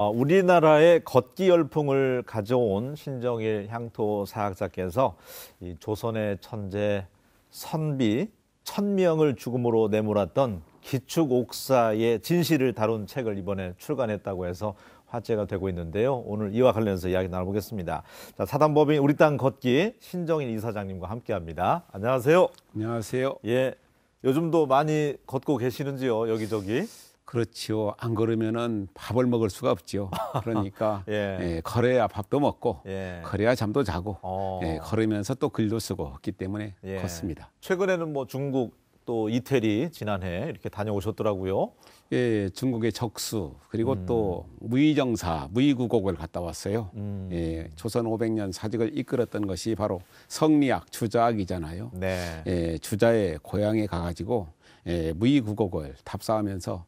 어, 우리나라의 걷기 열풍을 가져온 신정일 향토 사학자께서 조선의 천재 선비 천명을 죽음으로 내몰았던 기축 옥사의 진실을 다룬 책을 이번에 출간했다고 해서 화제가 되고 있는데요. 오늘 이와 관련해서 이야기 나눠보겠습니다. 자, 사단법인 우리 땅 걷기 신정일 이사장님과 함께합니다. 안녕하세요. 안녕하세요. 예, 요즘도 많이 걷고 계시는지요, 여기저기? 그렇지요. 안 그러면은 밥을 먹을 수가 없지요. 그러니까 예. 예, 걸어야 밥도 먹고 예. 걸어야 잠도 자고 어. 예, 걸으면서 또 글도 쓰고 했기 때문에 예. 컸습니다. 최근에는 뭐 중국 또 이태리 지난해 이렇게 다녀오셨더라고요. 예, 중국의 적수 그리고 음. 또 무의정사 무의구곡을 갔다 왔어요. 음. 예, 조선 500년 사직을 이끌었던 것이 바로 성리학 주자학이잖아요. 네. 예, 주자의 고향에 가가지고 예, 무의국곡을 답사하면서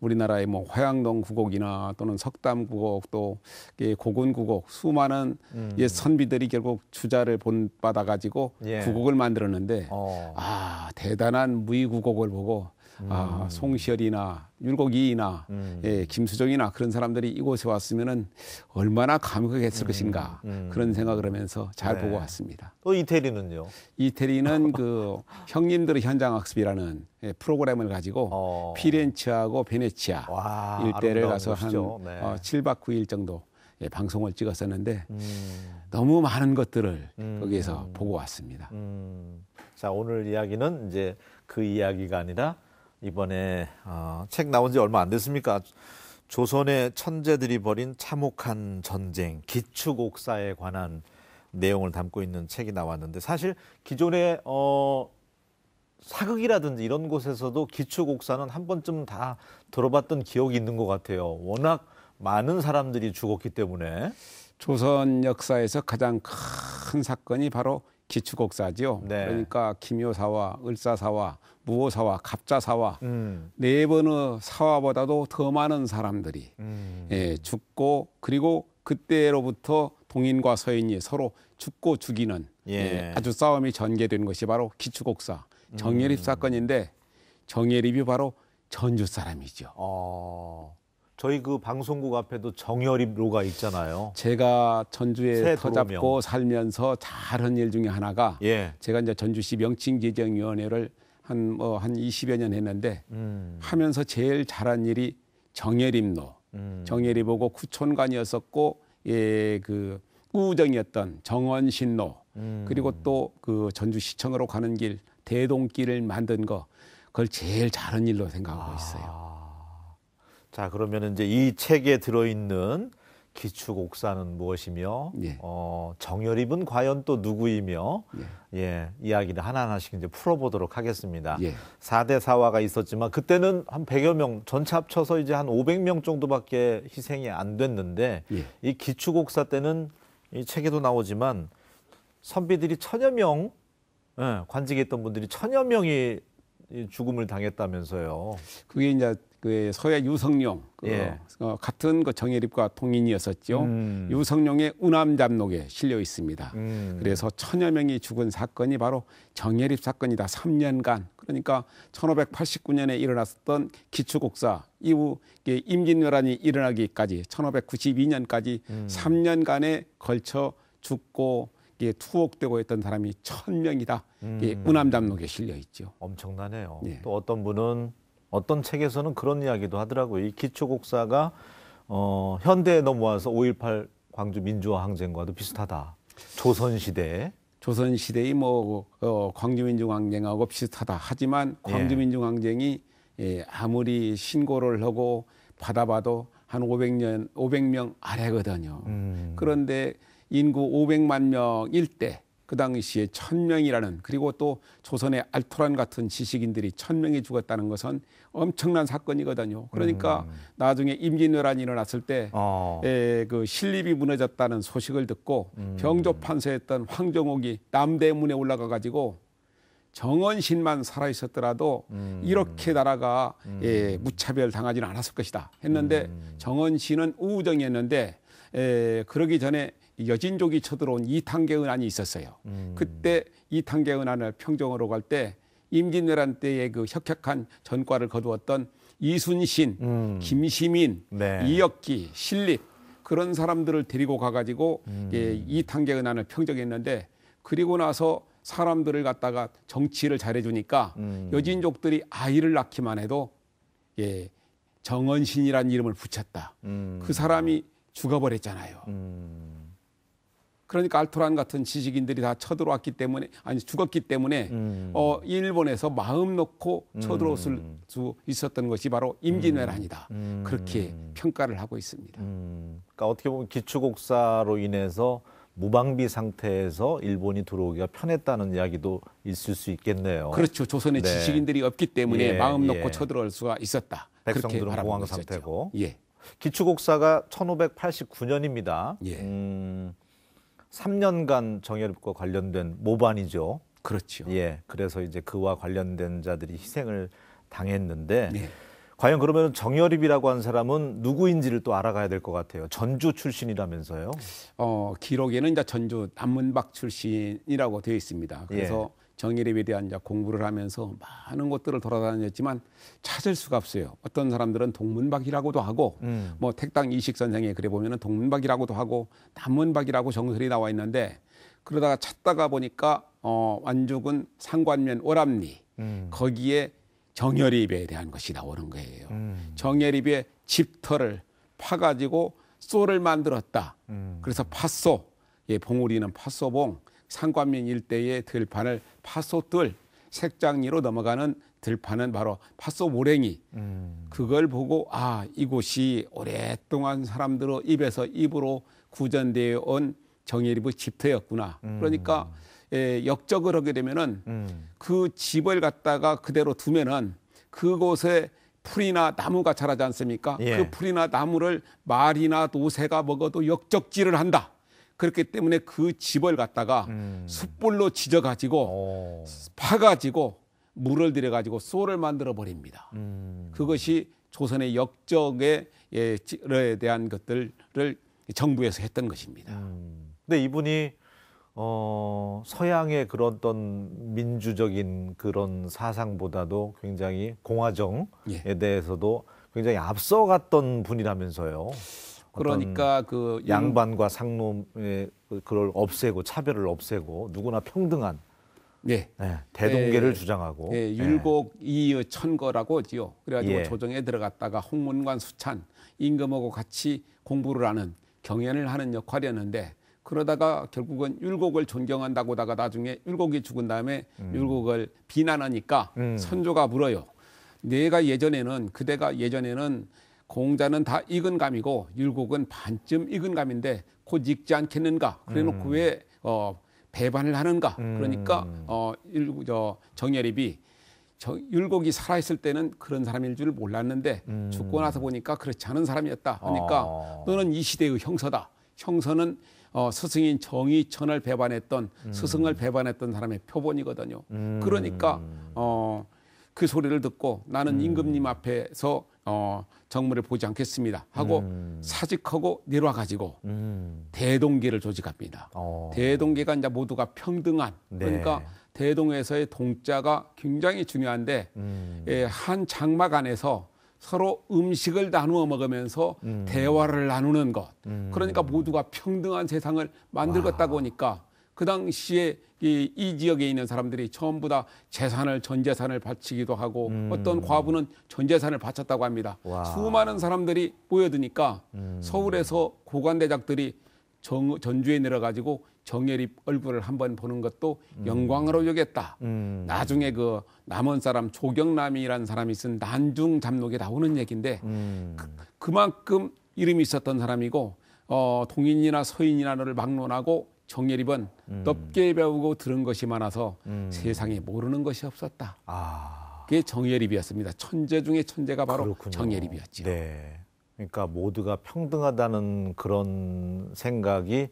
우리나라의 뭐 화양동 국곡이나 또는 석담 국곡또 예, 고군 국곡 수많은 음. 예, 선비들이 결국 주자를 본받아 가지고 예. 구곡을 만들었는데 어. 아 대단한 무의국곡을 보고 음. 아, 송시열이나 율곡이나 이 음. 예, 김수정이나 그런 사람들이 이곳에 왔으면은 얼마나 감격했을 음. 것인가 음. 그런 생각을 하면서 잘 네. 보고 왔습니다. 또 이태리는요? 이태리는 그 형님들의 현장 학습이라는 예, 프로그램을 가지고 어. 피렌체하고 베네치아 와, 일대를 가서 한 7박 어, 9일 정도 예, 방송을 찍었었는데 음. 너무 많은 것들을 음. 거기에서 보고 왔습니다. 음. 자 오늘 이야기는 이제 그 이야기가 아니라 이번에 어, 책 나온 지 얼마 안 됐습니까? 조선의 천재들이 벌인 참혹한 전쟁, 기축옥사에 관한 내용을 담고 있는 책이 나왔는데 사실 기존에 어, 사극이라든지 이런 곳에서도 기축옥사는 한 번쯤 다 들어봤던 기억이 있는 것 같아요. 워낙 많은 사람들이 죽었기 때문에 조선 역사에서 가장 큰 사건이 바로 기축곡사지요. 네. 그러니까 김효사와 을사사와 무호사와 갑자사와 음. 네 번의 사화보다도 더 많은 사람들이 음. 예, 죽고 그리고 그때로부터 동인과 서인이 서로 죽고 죽이는 예. 예, 아주 싸움이 전개된 것이 바로 기축곡사 정예립 음. 사건인데 정예립이 바로 전주 사람이죠. 어... 저희 그 방송국 앞에도 정열입로가 있잖아요. 제가 전주에 터잡고 살면서 잘한 일 중에 하나가 예. 제가 이제 전주시 명칭지정위원회를한 뭐한 뭐 이십여 년 했는데 음. 하면서 제일 잘한 일이 정열입로. 음. 정열이보고 구촌관이었었고 예 그 우정이었던 정원신로 음. 그리고 또 그 전주시청으로 가는 길 대동길을 만든 거 그걸 제일 잘한 일로 생각하고 아. 있어요. 자, 그러면 이제 이 책에 들어있는 기축옥사는 무엇이며 예. 어, 정열입은 과연 또 누구이며 예. 예. 이야기를 하나하나씩 이제 풀어보도록 하겠습니다. 예. 4대 사화가 있었지만 그때는 한 100여 명 전체 합쳐서 이제 한 500명 정도밖에 희생이 안 됐는데 예. 이 기축옥사 때는 이 책에도 나오지만 선비들이 천여 명 예, 관직에 있던 분들이 천여 명이 죽음을 당했다면서요. 그게 이제 그 서해 유성룡 그 예. 어, 같은 그 정예립과 통인이었었죠 음. 유성룡의 운암잡록에 실려 있습니다. 음. 그래서 천여 명이 죽은 사건이 바로 정예립 사건이다. 3년간 그러니까 1589년에 일어났었던 기초국사 이후 임진왜란이 일어나기까지 1592년까지 음. 3년간에 걸쳐 죽고 예, 투옥되고 했던 사람이 천 명이다. 음. 예, 운암담록에 실려 있죠. 엄청나네요. 예. 또 어떤 분은 어떤 책에서는 그런 이야기도 하더라고요. 이 기초곡사가 어, 현대에 넘어와서 5.18 광주 민주화 항쟁과도 비슷하다. 조선시대 조선시대의 뭐, 어, 광주민중항쟁하고 비슷하다. 하지만 예. 광주민중항쟁이 예, 아무리 신고를 하고 받아봐도 한 500년, 500명 아래거든요. 음. 그런데 인구 500만 명일 때그 당시에 천명이라는 그리고 또 조선의 알토란 같은 지식인들이 천명이 죽었다는 것은 엄청난 사건이거든요. 그러니까 음. 나중에 임진왜란이 일어났을 때그 어. 신립이 그 무너졌다는 소식을 듣고 음. 병조 판서였던 황정옥이 남대문에 올라가 가지고 정원신만 살아 있었더라도 음. 이렇게 나라가 음. 예, 무차별 당하지는 않았을 것이다 했는데 음. 정원신은 우우정이었는데 에, 그러기 전에 여진족이 쳐들어온 이탄계 은환이 있었어요. 음. 그때 이탄계 은환을 평정으로 갈 때 임진왜란 때의 그 혁혁한 전과를 거두었던 이순신, 음. 김시민, 네. 이혁기, 신립 그런 사람들을 데리고 가가지고 음. 예, 이탄계 은환을 평정했는데 그리고 나서 사람들을 갖다가 정치를 잘해주니까 음. 여진족들이 아이를 낳기만 해도 예, 정원신이라는 이름을 붙였다. 음. 그 사람이 죽어버렸잖아요. 음. 그러니까 알토란 같은 지식인들이 다 쳐들어왔기 때문에 아니 죽었기 때문에 음. 어 일본에서 마음 놓고 쳐들어올 음. 수 있었던 것이 바로 임진왜란이다. 음. 음. 그렇게 평가를 하고 있습니다. 음. 그러니까 어떻게 보면 기초곡사로 인해서 무방비 상태에서 일본이 들어오기가 편했다는 이야기도 있을 수 있겠네요. 그렇죠. 조선의 네. 지식인들이 없기 때문에 예, 마음 예. 놓고 쳐들어올 수가 있었다. 백성들은 공황 상태고. 예. 기초곡사가 1589년입니다. 예. 음, 3년간 정열과 관련된 모반이죠. 그렇죠. 예. 그래서 이제 그와 관련된 자들이 희생을 당했는데 예. 과연 그러면 정열입이라고 한 사람은 누구인지를 또 알아가야 될 것 같아요. 전주 출신이라면서요? 어, 기록에는 이제 전주 남문박 출신이라고 되어 있습니다. 그래서 예. 정예립에 대한 이제 공부를 하면서 많은 곳들을 돌아다녔지만 찾을 수가 없어요. 어떤 사람들은 동문박이라고도 하고 음. 뭐 택당 이식 선생에 그래 보면 동문박이라고도 하고 남문박이라고 정설이 나와 있는데 그러다가 찾다가 보니까 어 완죽은 상관면 오람리 음. 거기에 정열입에 대한 것이 나오는 거예요. 음. 정열입의 집터를 파가지고 쏘를 만들었다. 음. 그래서 파쏘, 예, 봉우리는 파쏘봉, 상관면 일대의 들판을 파소뜰 색장리로 넘어가는 들판은 바로 파소 모랭이 음. 그걸 보고 아 이곳이 오랫동안 사람들의 입에서 입으로 구전되어 온 정예리부 집터였구나 음. 그러니까 예, 역적을 하게 되면은 음. 그 집을 갖다가 그대로 두면은 그곳에 풀이나 나무가 자라지 않습니까? 예. 그 풀이나 나무를 말이나 노새가 먹어도 역적질을 한다. 그렇기 때문에 그 집을 갖다가 음. 숯불로 지져가지고 파가지고 물을 들여가지고 소를 만들어 버립니다. 음. 그것이 조선의 역적에 예, 에 대한 것들을 정부에서 했던 것입니다. 음. 근데 이분이 어, 서양의 그런 어떤 민주적인 그런 사상보다도 굉장히 공화정에 예. 대해서도 굉장히 앞서갔던 분이라면서요. 그러니까 그 양반과 상놈의 그 그걸 없애고 차별을 없애고 누구나 평등한 예. 네, 대동계를 예, 주장하고 예, 예. 율곡 이의 천거라고지요. 그래가지고 조정에 예. 들어갔다가 홍문관 수찬 임금하고 같이 공부를 하는 경연을 하는 역할이었는데 그러다가 결국은 율곡을 존경한다고다가 나중에 율곡이 죽은 다음에 음. 율곡을 비난하니까 음. 선조가 물어요. 내가 예전에는 그대가 예전에는 공자는 다 익은 감이고 율곡은 반쯤 익은 감인데 곧 익지 않겠는가 그래놓고 음. 왜 어, 배반을 하는가 그러니까, 음. 그러니까 어, 일, 저, 정예립이 저, 율곡이 살아있을 때는 그런 사람일 줄 몰랐는데 음. 죽고 나서 보니까 그렇지 않은 사람이었다 아. 그러니까 어. 너는 이 시대의 형서다 형서는 어, 스승인 정의천을 배반했던 음. 스승을 배반했던 사람의 표본이거든요 음. 그러니까 어, 그 소리를 듣고 나는 임금님 음. 앞에서 어, 정물을 보지 않겠습니다 하고 음. 사직하고 내려와 가지고 음. 대동계를 조직합니다. 어. 대동계가 이제 모두가 평등한 네. 그러니까 대동에서의 동자가 굉장히 중요한데 음. 예, 한 장막 안에서 서로 음식을 나누어 먹으면서 음. 대화를 나누는 것. 음. 그러니까 모두가 평등한 세상을 만들겠다고 하니까 그 당시에 이, 이 지역에 있는 사람들이 전부 다 재산을 전재산을 바치기도 하고 음. 어떤 과부는 전재산을 바쳤다고 합니다. 와. 수많은 사람들이 모여드니까 음. 서울에서 고관대작들이 정, 전주에 내려가지고 정예립 얼굴을 한번 보는 것도 음. 영광으로 여겼다. 음. 나중에 그 남원 사람 조경남이라는 사람이 쓴 난중 잡록에 나오는 얘기인데 음. 그, 만큼 이름이 있었던 사람이고 어, 동인이나 서인이나를 막론하고 정예립은 음. 넓게 배우고 들은 것이 많아서 음. 세상에 모르는 것이 없었다. 아. 그게 정예립이었습니다. 천재 중에 천재가 바로 정예립이었죠. 네. 그러니까 모두가 평등하다는 그런 생각이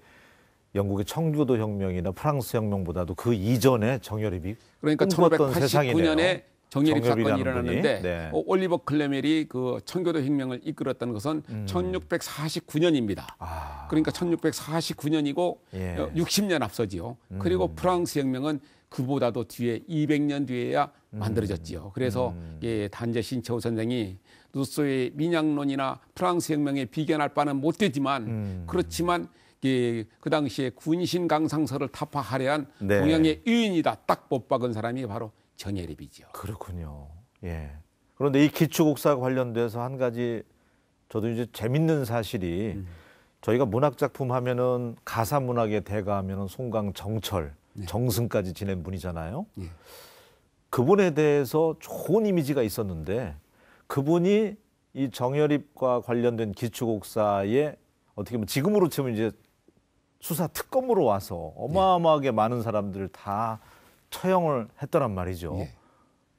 영국의 청교도 혁명이나 프랑스 혁명보다도 그 이전에 정예립이 그러니까 1989년에 정예립 사건이 일어났는데 네. 어, 올리버 클레멜이 그 청교도 혁명을 이끌었던 것은 음. 1649년입니다. 아. 그러니까 1649년이고 예. 60년 어, 앞서지요. 음. 그리고 프랑스 혁명은 그보다도 뒤에 200년 뒤에야 음. 만들어졌지요. 그래서 음. 예, 단재 신채호 선생이 루소의 민양론이나 프랑스 혁명에 비견할 바는 못 되지만 음. 그렇지만 예, 그 당시에 군신 강상설을 타파하려한 네. 동양의 유인이다 딱못 박은 사람이 바로 전예립이죠 그렇군요. 예. 그런데 이 기초국사 관련돼서 한 가지 저도 이제 재밌는 사실이 음. 저희가 문학 작품 하면은 가사 문학의 대가 하면은 송강 정철, 네. 정승까지 지낸 분이잖아요. 네. 그분에 대해서 좋은 이미지가 있었는데 그분이 이 정열입과 관련된 기초곡사에 어떻게 보면 지금으로 치면 이제 수사 특검으로 와서 어마어마하게 네. 많은 사람들을 다 처형을 했더란 말이죠. 예.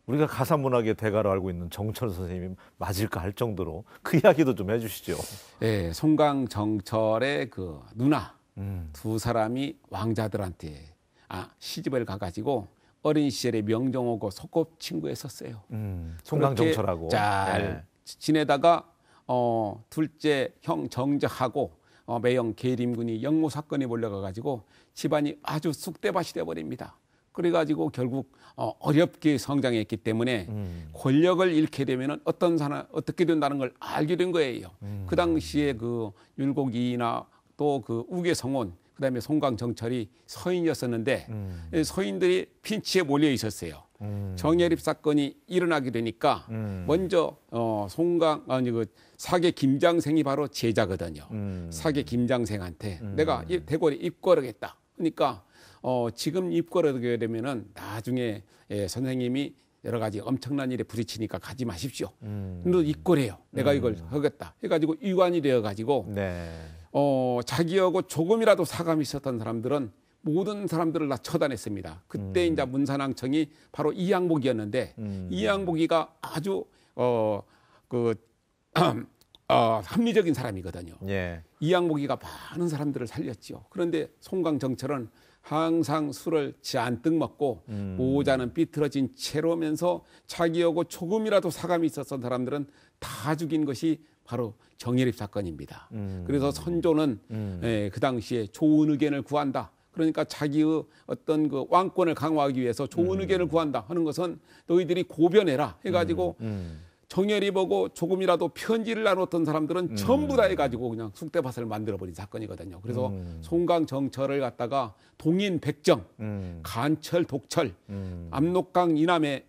우리가 가사 문학의 대가로 알고 있는 정철 선생님이 맞을까 할 정도로 그 이야기도 좀 해주시죠. 예, 송강 정철의 그 누나 음. 두 사람이 왕자들한테 아 시집을 가가지고 어린 시절에 명정하고 소꿉친구에 었어요 음, 송강 정철하고 잘 네. 지내다가 어 둘째 형 정적하고 어, 매형 계림군이 영모 사건에 몰려가가지고 집안이 아주 쑥대밭이 돼버립니다. 그래가지고 결국 어, 렵게 성장했기 때문에 음. 권력을 잃게 되면은 어떤 사람 어떻게 된다는 걸 알게 된 거예요. 음. 그 당시에 그 율곡이나 또 그 우계성원 그다음에 송강정철이 서인이었었는데 음. 서인들이 핀치에 몰려 있었어요. 음. 정예립 사건이 일어나게 되니까 음. 먼저 어 송강 아니 그 사계 김장생이 바로 제자거든요. 음. 사계 김장생한테 내가 대궐에 입궐하겠다. 그러니까 어, 지금 입거하게 되면은 나중에 예, 선생님이 여러 가지 엄청난 일에 부딪히니까 가지 마십시오. 음. 너 입거래요. 내가 음. 이걸 음. 하겠다. 해가지고 위관이 되어가지고 네. 어, 자기하고 조금이라도 사감이 있었던 사람들은 모든 사람들을 다 처단했습니다. 그때 음. 이제 문산왕청이 바로 이양복이었는데 음. 이양복이가 아주 어그 어, 합리적인 사람이거든요. 예. 이양복이가 많은 사람들을 살렸죠 그런데 송강정철은 항상 술을 잔뜩 먹고 음. 보호자는 삐뚤어진 채로면서 자기하고 조금이라도 사감이 있었던 사람들은 다 죽인 것이 바로 정예립 사건입니다. 음. 그래서 선조는 음. 에, 예, 그 당시에 좋은 의견을 구한다. 그러니까 자기의 어떤 그 왕권을 강화하기 위해서 좋은 음. 의견을 구한다 하는 것은 너희들이 고변해라 해가지고 음. 음. 정열이 보고 조금이라도 편지를 나눴던 사람들은 음. 전부 다 해가지고 그냥 숙대밭을 만들어버린 사건이거든요. 그래서 음. 송강 정철을 갖다가 동인 백정, 음. 간철 독철, 음. 압록강 이남에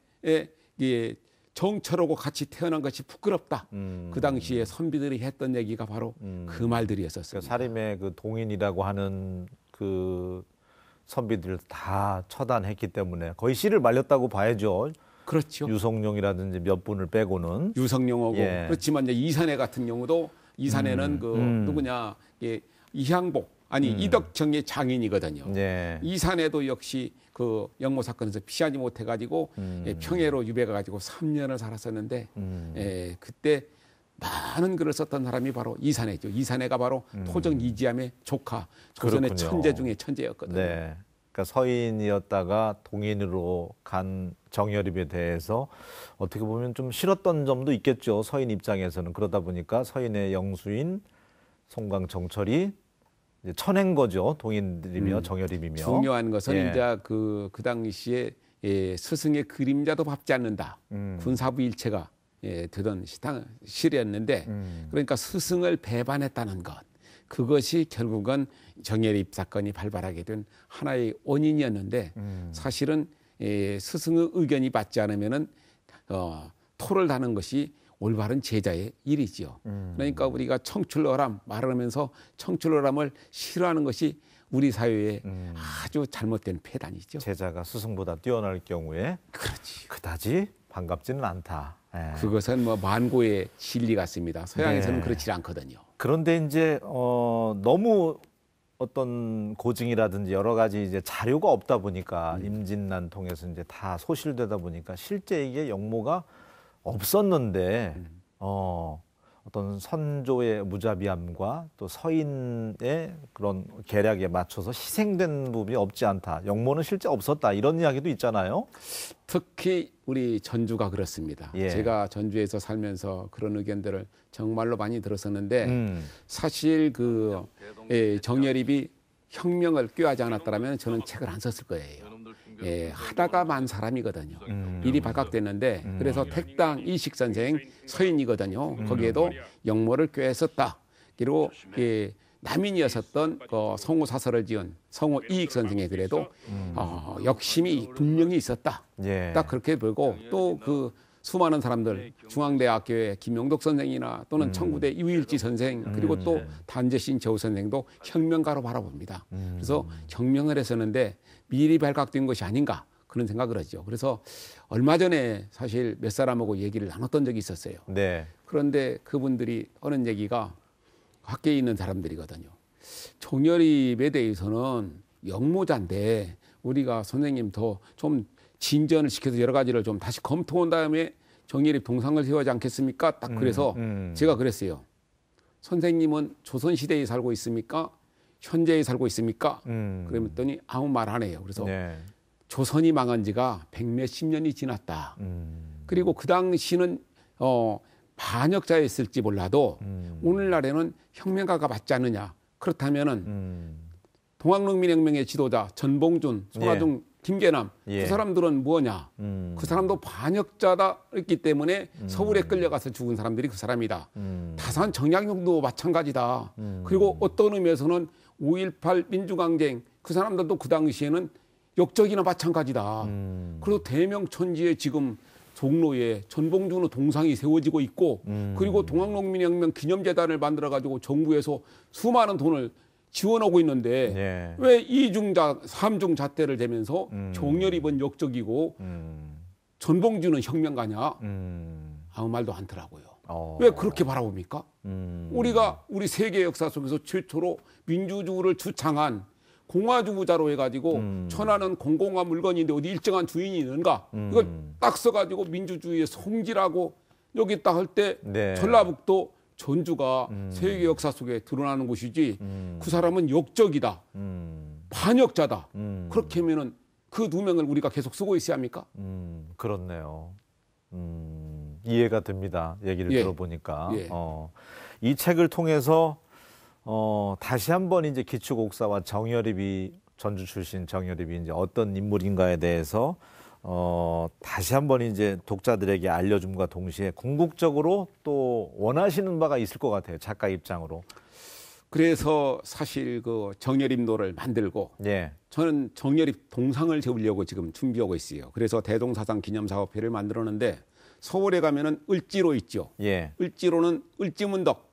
예, 정철하고 같이 태어난 것이 부끄럽다. 음. 그 당시에 선비들이 했던 얘기가 바로 음. 그 말들이었었어요. 그러니까 사림의 그 동인이라고 하는 그 선비들 다 처단했기 때문에 거의 씨를 말렸다고 봐야죠. 그렇죠. 유성룡이라든지 몇 분을 빼고는 유성룡하고 예. 그렇지만 이제 이산해 같은 경우도 이산해는 음. 그 음. 누구냐 예, 이향복 아니 음. 이덕정의 장인이거든요. 예. 이산해도 역시 그 영모 사건에서 피하지 못해가지고 예, 음. 평해로 유배가 가지고 3년을 살았었는데 음. 예, 그때 많은 글을 썼던 사람이 바로 이산해죠. 이산해가 바로 음. 토정 이지함의 조카, 조선의 그렇군요. 천재 중의 천재였거든요. 네. 그러니까 서인이었다가 동인으로 간 정여립에 대해서 어떻게 보면 좀 싫었던 점도 있겠죠. 서인 입장에서는 그러다 보니까 서인의 영수인 송강 정철이 천행 거죠. 동인들이며 음, 정여립이며 중요한 것은 예. 이제 그, 그 당시에 예, 스승의 그림자도 밟지 않는다. 음. 군사부 일체가 예, 드던 시당 실이는데 음. 그러니까 스승을 배반했다는 것. 그것이 결국은 정예립 사건이 발발하게 된 하나의 원인이었는데 음. 사실은 예, 스승의 의견이 맞지 않으면은 어, 토를 다는 것이 올바른 제자의 일이지요. 음. 그러니까 우리가 청출어람 말하면서 청출어람을 싫어하는 것이 우리 사회에 음. 아주 잘못된 폐단이죠. 제자가 스승보다 뛰어날 경우에 그렇지. 그다지 반갑지는 않다. 예. 그것은 뭐 만고의 진리 같습니다. 서양에서는 네. 그렇지 않거든요. 그런데 이제 어, 너무 어떤 고증이라든지 여러 가지 이제 자료가 없다 보니까 음. 임진난 통해서 이제 다 소실되다 보니까 실제 이게 영모가 없었는데 음. 어 어떤 선조의 무자비함과 또 서인의 그런 계략에 맞춰서 희생된 부분이 없지 않다. 영모는 실제 없었다. 이런 이야기도 있잖아요. 특히 우리 전주가 그렇습니다. 예. 제가 전주에서 살면서 그런 의견들을 정말로 많이 들었었는데 음. 사실 그 예, 정열입이 혁명을 꾀하지 않았다면 저는 책을 안 썼을 거예요. 예, 예, 하다가 만 사람이거든요. 음. 일이 발각됐는데 음. 그래서 택당 이식 선생 서인이거든요. 거기에도 음. 영모를 꽤 썼다. 그리고 예, 남인이었었던 어, 그 성우 사설을 지은 성우 이익 선생의 그래도 음. 어, 역심이 분명히 있었다. 예. 딱 그렇게 보고 또 그 수많은 사람들 중앙대학교의 김용덕 선생이나 또는 음. 청구대 이우일지 선생 그리고 음. 또 예. 단재신 저우 선생도 혁명가로 바라봅니다. 음. 그래서 혁명을 했었는데 미리 발각된 것이 아닌가 그런 생각을 하죠. 그래서 얼마 전에 사실 몇 사람하고 얘기를 나눴던 적이 있었어요. 네. 그런데 그분들이 하는 얘기가 학계에 있는 사람들이거든요. 종열입에 대해서는 영모자인데 우리가 선생님 더 좀 진전을 시켜서 여러 가지를 좀 다시 검토한 다음에 종예립 동상을 세워지 않겠습니까? 딱 그래서 음, 음. 제가 그랬어요. 선생님은 조선시대에 살고 있습니까? 현재에 살고 있습니까? 음. 그랬더니 아무 말 안 해요. 그래서 네. 조선이 망한 지가 백몇십 년이 지났다. 음. 그리고 그 당시는 어 반역자였을지 몰라도 음. 오늘날에는 혁명가가 맞지 않느냐. 그렇다면은 음. 동학농민혁명의 지도자 전봉준, 송하중 예. 김계남 그 예. 그 사람들은 뭐냐? 음. 그 사람도 반역자다 했기 때문에 음. 서울에 끌려가서 죽은 사람들이 그 사람이다. 음. 다산 정약용도 마찬가지다. 음. 그리고 어떤 의미에서는 5.18 민주강쟁 그 사람들도 그 당시에는 역적이나 마찬가지다. 음. 그리고 대명천지에 지금 종로에 전봉준의 동상이 세워지고 있고 음. 그리고 동학농민혁명 기념재단을 만들어 가지고 정부에서 수많은 돈을 지원하고 있는데 예. 왜 이중자 삼중 잣대를 대면서 음. 정렬 입은 역적이고 음. 전봉준은 혁명가냐 음. 아무 말도 않더라고요. 어. 왜 그렇게 바라봅니까? 음. 우리가 우리 세계 역사 속에서 최초로 민주주의를 주창한 공화주부자로 해가지고 음. 천하는 공공한 물건인데 어디 일정한 주인이 있는가? 음. 이걸 딱 써가지고 민주주의의 성질하고 여기 딱 할때 네. 전라북도 전주가 음. 세계 역사 속에 드러나는 곳이지 음. 그 사람은 역적이다 음. 반역자다 음. 그렇게 하면은 그 두 명을 우리가 계속 쓰고 있어야 합니까? 음. 그렇네요. 음. 이해가 됩니다. 얘기를 예. 들어보니까 예. 어, 이 책을 통해서 어, 다시 한번 이제 기축옥사와 정열입이 전주 출신 정열입이 이제 어떤 인물인가에 대해서 어, 다시 한번 이제 독자들에게 알려줌과 동시에 궁극적으로 또 원하시는 바가 있을 것 같아요. 작가 입장으로. 그래서 사실 그 정열입 노를 만들고 예. 저는 정열입 동상을 세우려고 지금 준비하고 있어요. 그래서 대동사상 기념사업회를 만들었는데 서울에 가면은 을지로 있죠. 예. 을지로는 을지문덕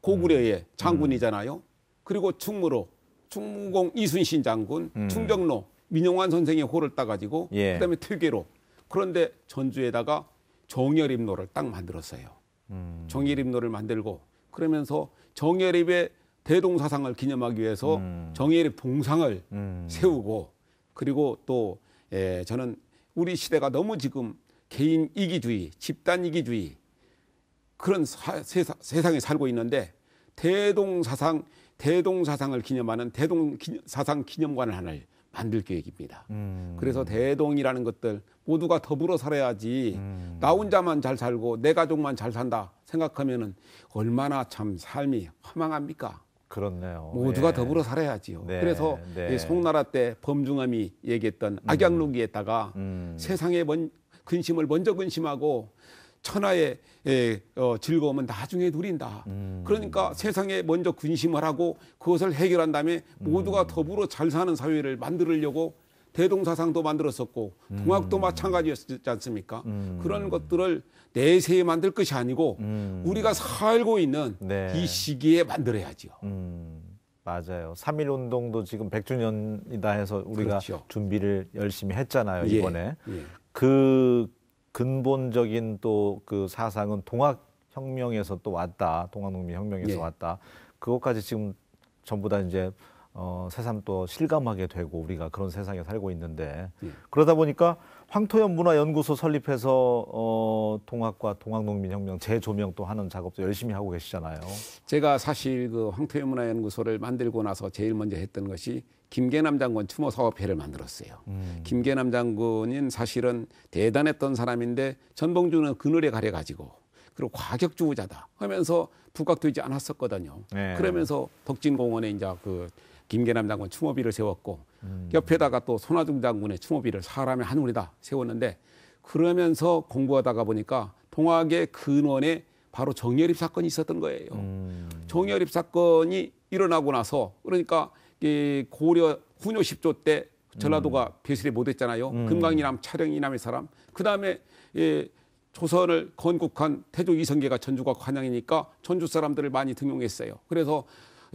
고구려의 음. 장군이잖아요. 그리고 충무로 충무공 이순신 장군, 음. 충정로 민용환 선생의 호를 따가지고 예. 그다음에 퇴계로 그런데 전주에다가 정열입로를 딱 만들었어요. 음. 정열입로를 만들고 그러면서 정열입의 대동사상을 기념하기 위해서 음. 정열입 봉상을 음. 세우고 그리고 또 예, 저는 우리 시대가 너무 지금 개인 이기주의, 집단 이기주의 그런 사, 세사, 세상에 살고 있는데 대동사상 대동사상을 기념하는 대동사상 기념관을 하나를 만들 계획입니다. 음. 그래서 대동이라는 것들 모두가 더불어 살아야지 음. 나 혼자만 잘 살고 내 가족만 잘 산다 생각하면 얼마나 참 삶이 허망합니까? 그렇네요. 모두가 예. 더불어 살아야지요. 네. 그래서 네. 송나라 때 범중함이 얘기했던 음. 악양록기에다가 음. 세상에 먼 근심을 먼저 근심하고 천하의 예, 어, 즐거움은 나중에 누린다. 음. 그러니까 세상에 먼저 근심을 하고 그것을 해결한 다음에 모두가 음. 더불어 잘 사는 사회를 만들려고 대동사상도 만들었었고 음. 동학도 마찬가지였지 않습니까? 음. 그런 것들을 내세에 만들 것이 아니고 음. 우리가 살고 있는 네. 이 시기에 만들어야지요. 음. 맞아요. 삼일 운동도 지금 100주년이다 해서 우리가 그렇죠. 준비를 열심히 했잖아요, 예. 이번에. 예. 예. 그 근본적인 또 그 사상은 동학 혁명에서 또 왔다. 동학농민 혁명에서 예. 왔다. 그것까지 지금 전부 다 이제 어, 새삼 또 실감하게 되고 우리가 그런 세상에 살고 있는데 예. 그러다 보니까 황토현 문화연구소 설립해서 어, 동학과 동학농민혁명 재조명 또 하는 작업도 열심히 하고 계시잖아요. 제가 사실 그 황토현 문화연구소를 만들고 나서 제일 먼저 했던 것이 김계남 장군 추모 사업회를 만들었어요. 음. 김계남 장군인 사실은 대단했던 사람인데 전봉주는 그늘에 가려 가지고 그리고 과격주의자다 하면서 부각되지 않았었거든요. 네. 그러면서 덕진공원에 이제 그 김계남 장군 추모비를 세웠고 음. 옆에다가 또 손아중 장군의 추모비를 사람의 한울이다 세웠는데 그러면서 공부하다가 보니까 동학의 근원에 바로 정열입 사건이 있었던 거예요. 음. 정열입 사건이 일어나고 나서 그러니까 이 고려 훈요 10조 때 전라도가 음. 배수리 못했잖아요. 음. 금강이남, 차령이남의 사람. 그 다음에 예, 조선을 건국한 태조 이성계가 전주가 관양이니까 전주 사람들을 많이 등용했어요. 그래서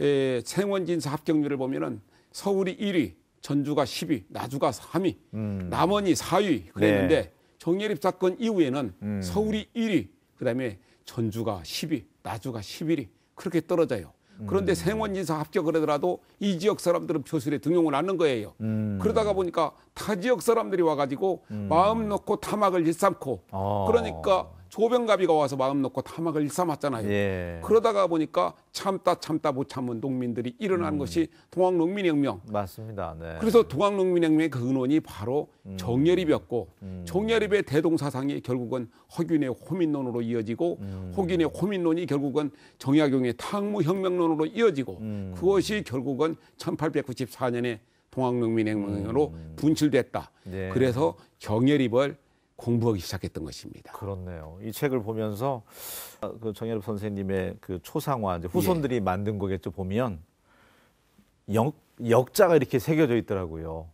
에, 예, 생원진사 합격률을 보면은 서울이 1위, 전주가 10위, 나주가 3위, 음. 남원이 4위 그랬는데 네. 정예립 사건 이후에는 음. 서울이 1위, 그다음에 전주가 10위, 나주가 11위 그렇게 떨어져요. 그런데 음. 생원진사 합격을 하더라도 이 지역 사람들은 표술에 등용을 하는 거예요. 음. 그러다가 보니까 타 지역 사람들이 와가지고 음. 마음 놓고 타막을 일삼고 어. 그러니까 조병갑이가 와서 마음 놓고 타막을 일삼았잖아요. 예. 그러다가 보니까 참다 참다 못 참은 농민들이 일어난 음. 것이 동학농민혁명. 맞습니다. 네. 그래서 동학농민혁명의 그 근원이 바로 음. 정열입이었고 음. 정열입의 대동사상이 결국은 허균의 호민론으로 이어지고 음. 허균의 호민론이 결국은 정약용의 탕무혁명론으로 이어지고 음. 그것이 결국은 1894년에 동학농민혁명으로 음. 분출됐다. 네. 그래서 정열입을 공부하기 시작했던 것입니다. 그렇네요. 이 책을 보면서 아, 그 정혜롭 선생님의 그 초상화 이제 후손들이 예. 만든 거겠죠 보면 역, 역자가 이렇게 새겨져 있더라고요.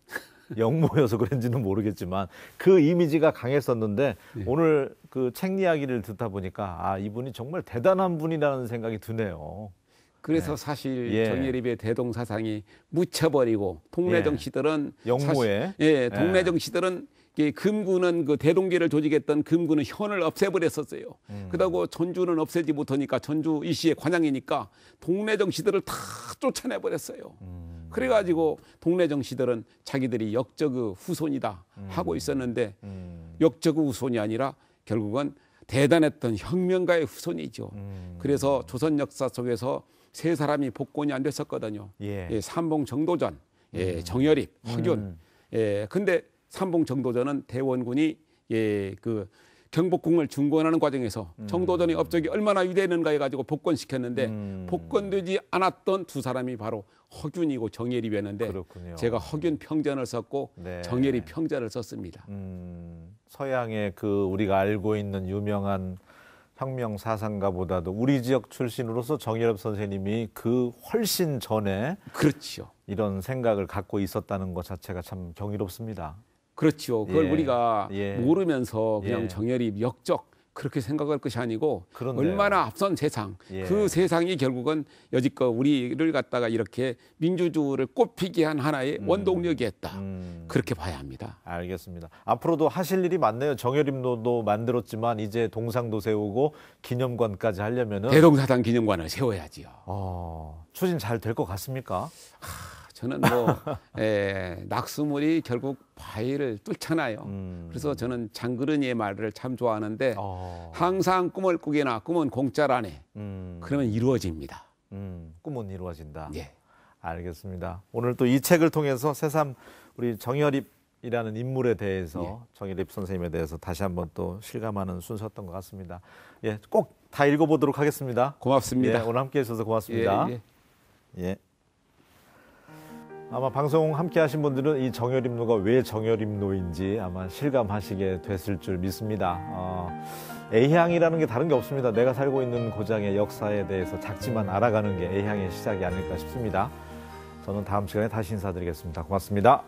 영모여서 그런지는 모르겠지만 그 이미지가 강했었는데 예. 오늘 그 책 이야기를 듣다 보니까 아 이분이 정말 대단한 분이라는 생각이 드네요. 그래서 네. 사실 예. 정예립의 대동 사상이 묻혀버리고 동네 정치들은 예. 영모에 사실, 예 동네 정치들은 예. 금군은 그 대동계를 조직했던 금군은 현을 없애버렸었어요. 음. 그러다고 전주는 없애지 못하니까 전주 이씨의 관양이니까 동네 정치들을 다 쫓아내버렸어요. 음. 그래가지고 동네 정치들은 자기들이 역적의 후손이다 음. 하고 있었는데 음. 역적의 후손이 아니라 결국은 대단했던 혁명가의 후손이죠. 음. 그래서 조선 역사 속에서 세 사람이 복권이 안 됐었거든요. 예. 예 삼봉 정도전, 예, 음. 정열입, 허균. 예, 근데 삼봉 정도전은 대원군이 예, 그 경복궁을 중건하는 과정에서 정도전의 음. 업적이 얼마나 위대했는가 해가지고 복권시켰는데 음. 복권되지 않았던 두 사람이 바로 허균이고 정예이였는데 제가 허균 평전을 썼고 네. 정예리 평전을 썼습니다. 음. 서양의 그 우리가 알고 있는 유명한 혁명 사상가보다도 우리 지역 출신으로서 정예럽 선생님이 그 훨씬 전에 그렇죠. 이런 생각을 갖고 있었다는 것 자체가 참 경이롭습니다. 그렇죠 그걸 예. 우리가 예. 모르면서 그냥 예. 정열이 역적 그렇게 생각할 것이 아니고 그렇네요. 얼마나 앞선 세상 예. 그 세상이 결국은 여지껏 우리를 갖다가 이렇게 민주주의를 꽃피게 한 하나의 음. 원동력이었다 음. 그렇게 봐야 합니다. 알겠습니다. 앞으로도 하실 일이 많네요. 정열임로도 만들었지만 이제 동상도 세우고 기념관까지 하려면 대동사당 기념관을 세워야지요. 어, 추진 잘 될 것 같습니까? 하... 저는 뭐 에, 예, 낙수물이 결국 바위를 뚫잖아요. 음. 그래서 저는 장그르니의 말을 참 좋아하는데 어. 항상 꿈을 꾸기나 꿈은 공짜라네. 음. 그러면 이루어집니다. 음, 꿈은 이루어진다. 예. 알겠습니다. 오늘 또 이 책을 통해서 새삼 우리 정열입이라는 인물에 대해서 예. 정열입 선생님에 대해서 다시 한번 또 실감하는 순서였던 것 같습니다. 예, 꼭 다 읽어보도록 하겠습니다. 고맙습니다. 예, 오늘 함께해 주셔서 고맙습니다. 예. 예. 예. 아마 방송 함께 하신 분들은 이 정열임노가 왜 정열임노인지 아마 실감하시게 됐을 줄 믿습니다. 어, A향이라는 게 다른 게 없습니다. 내가 살고 있는 고장의 역사에 대해서 작지만 알아가는 게 A향의 시작이 아닐까 싶습니다. 저는 다음 시간에 다시 인사드리겠습니다. 고맙습니다.